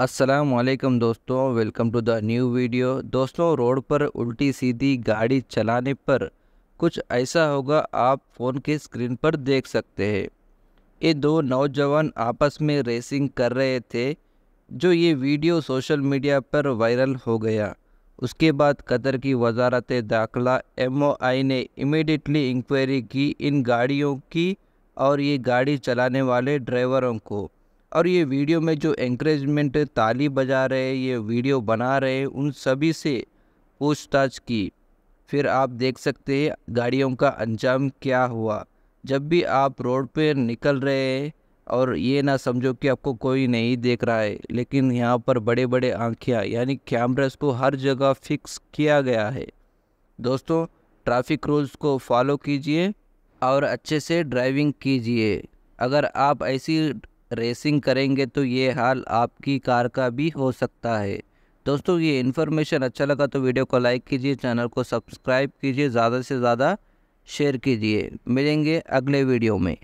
असलम दोस्तों welcome to the new video दोस्तों road पर उल्टी सीधी गाड़ी चलाने पर कुछ ऐसा होगा आप फ़ोन के स्क्रीन पर देख सकते हैं ये दो नौजवान आपस में रेसिंग कर रहे थे जो ये वीडियो सोशल मीडिया पर वायरल हो गया उसके बाद कतर की वजारत दाखिला एम ने इमिडियटली इंक्वायरी की इन गाड़ियों की और ये गाड़ी चलाने वाले ड्राइवरों को और ये वीडियो में जो एंकरेजमेंट ताली बजा रहे ये वीडियो बना रहे उन सभी से पूछताछ की फिर आप देख सकते हैं गाड़ियों का अंजाम क्या हुआ जब भी आप रोड पर निकल रहे हैं और ये ना समझो कि आपको कोई नहीं देख रहा है लेकिन यहाँ पर बड़े बड़े आँखियाँ यानी कैमरास को हर जगह फिक्स किया गया है दोस्तों ट्रैफिक रूल्स को फॉलो कीजिए और अच्छे से ड्राइविंग कीजिए अगर आप ऐसी रेसिंग करेंगे तो ये हाल आपकी कार का भी हो सकता है दोस्तों ये इन्फॉर्मेशन अच्छा लगा तो वीडियो को लाइक कीजिए चैनल को सब्सक्राइब कीजिए ज़्यादा से ज़्यादा शेयर कीजिए मिलेंगे अगले वीडियो में